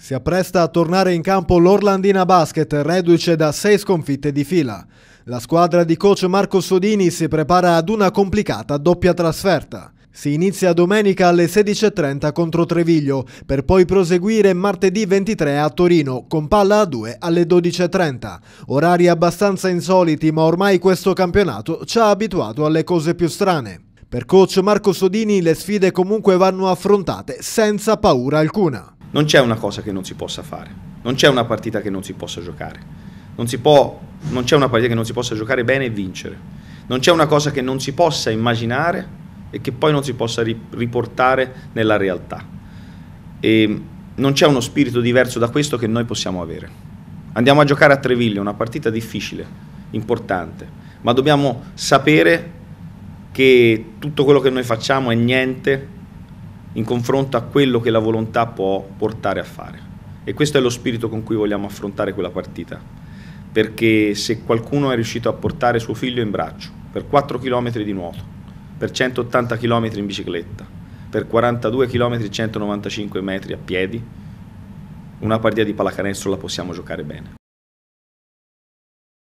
Si appresta a tornare in campo l'Orlandina Basket, reduce da sei sconfitte di fila. La squadra di coach Marco Sodini si prepara ad una complicata doppia trasferta. Si inizia domenica alle 16.30 contro Treviglio, per poi proseguire martedì 23 a Torino, con palla a 2 alle 12.30. Orari abbastanza insoliti, ma ormai questo campionato ci ha abituato alle cose più strane. Per coach Marco Sodini le sfide comunque vanno affrontate senza paura alcuna. Non c'è una cosa che non si possa fare, non c'è una partita che non si possa giocare, non, può, non c'è una partita che non si possa giocare bene e vincere, non c'è una cosa che non si possa immaginare e che poi non si possa riportare nella realtà. E non c'è uno spirito diverso da questo che noi possiamo avere. Andiamo a giocare a Treviglio, una partita difficile, importante, ma dobbiamo sapere che tutto quello che noi facciamo è niente in confronto a quello che la volontà può portare a fare. E questo è lo spirito con cui vogliamo affrontare quella partita, perché se qualcuno è riuscito a portare suo figlio in braccio per 4 km di nuoto, per 180 km in bicicletta, per 42 km e 195 metri a piedi, una partita di pallacanestro la possiamo giocare bene.